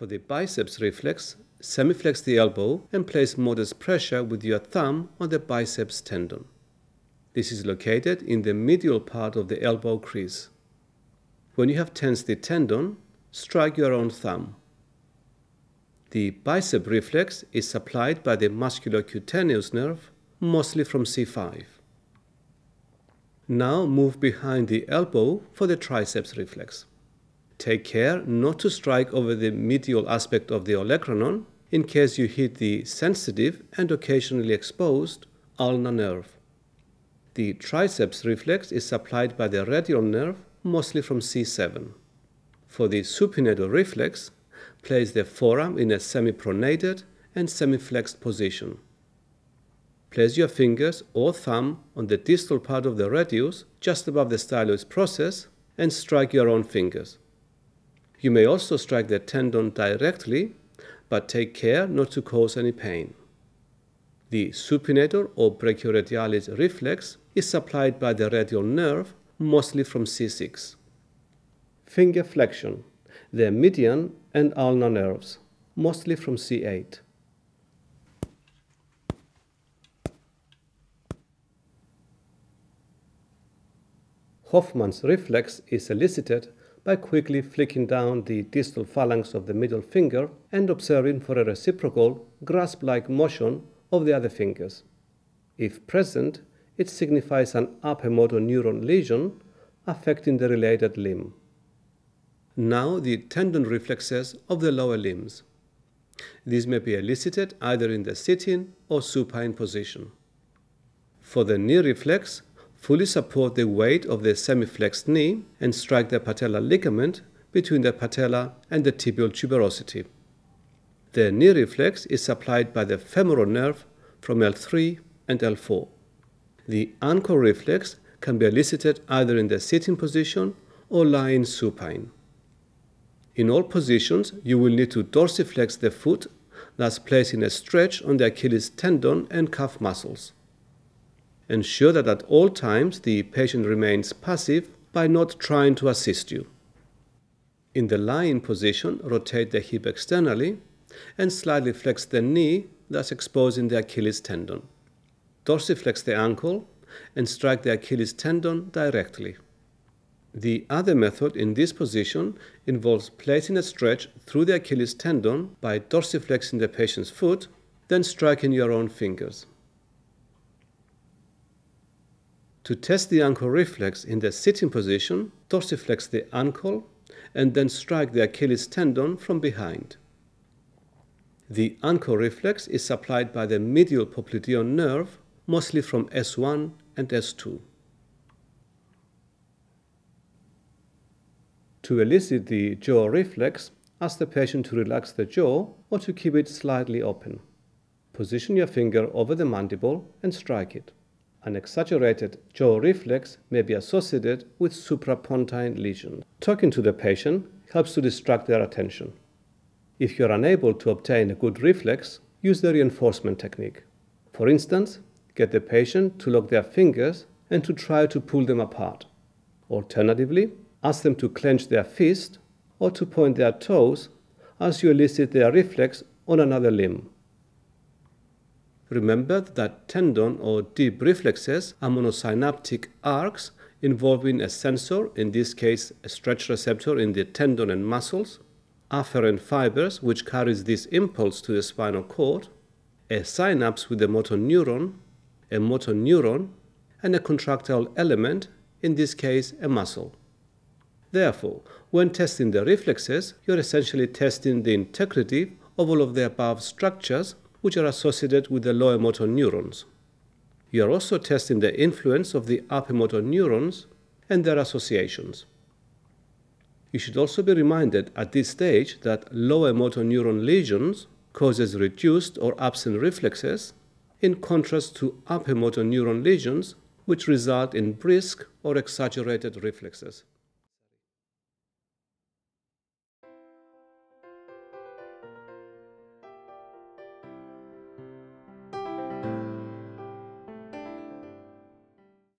For the biceps reflex, semiflex the elbow and place modest pressure with your thumb on the biceps tendon. This is located in the medial part of the elbow crease. When you have tensed the tendon, strike your own thumb. The bicep reflex is supplied by the musculocutaneous nerve, mostly from C5. Now move behind the elbow for the triceps reflex. Take care not to strike over the medial aspect of the olecranon in case you hit the sensitive and occasionally exposed ulnar nerve. The triceps reflex is supplied by the radial nerve, mostly from C7. For the supinator reflex, place the forearm in a semi-pronated and semi-flexed position. Place your fingers or thumb on the distal part of the radius just above the styloid process and strike your own fingers. You may also strike the tendon directly, but take care not to cause any pain. The supinator or brachioradialis reflex is supplied by the radial nerve, mostly from C6. Finger flexion, the median and ulnar nerves, mostly from C8. Hoffman's reflex is elicited by quickly flicking down the distal phalanx of the middle finger and observing for a reciprocal, grasp-like motion of the other fingers. If present, it signifies an upper motor neuron lesion affecting the related limb. Now the tendon reflexes of the lower limbs. These may be elicited either in the sitting or supine position. For the knee reflex, fully support the weight of their semiflexed knee and strike their patellar ligament between the patella and the tibial tuberosity. The knee reflex is supplied by the femoral nerve from L3 and L4. The ankle reflex can be elicited either in the sitting position or lying supine. In all positions, you will need to dorsiflex the foot, thus placing a stretch on the Achilles tendon and calf muscles. Ensure that at all times the patient remains passive by not trying to assist you. In the lying position, rotate the hip externally and slightly flex the knee, thus exposing the Achilles tendon. Dorsiflex the ankle and strike the Achilles tendon directly. The other method in this position involves placing a stretch through the Achilles tendon by dorsiflexing the patient's foot, then striking your own fingers. To test the ankle reflex in the sitting position, dorsiflex the ankle and then strike the Achilles tendon from behind. The ankle reflex is supplied by the medial popliteal nerve, mostly from S1 and S2. To elicit the jaw reflex, ask the patient to relax the jaw or to keep it slightly open. Position your finger over the mandible and strike it. An exaggerated jaw reflex may be associated with suprapontine lesions. Talking to the patient helps to distract their attention. If you are unable to obtain a good reflex, use the reinforcement technique. For instance, get the patient to lock their fingers and to try to pull them apart. Alternatively, ask them to clench their fist or to point their toes as you elicit their reflex on another limb. Remember that tendon or deep reflexes are monosynaptic arcs involving a sensor, in this case a stretch receptor in the tendon and muscles, afferent fibers which carries this impulse to the spinal cord, a synapse with a motor neuron, a motor neuron, and a contractile element, in this case a muscle. Therefore, when testing the reflexes, you're essentially testing the integrity of all of the above structures which are associated with the lower motor neurons. You are also testing the influence of the upper motor neurons and their associations. You should also be reminded at this stage that lower motor neuron lesions causes reduced or absent reflexes in contrast to upper motor neuron lesions which result in brisk or exaggerated reflexes.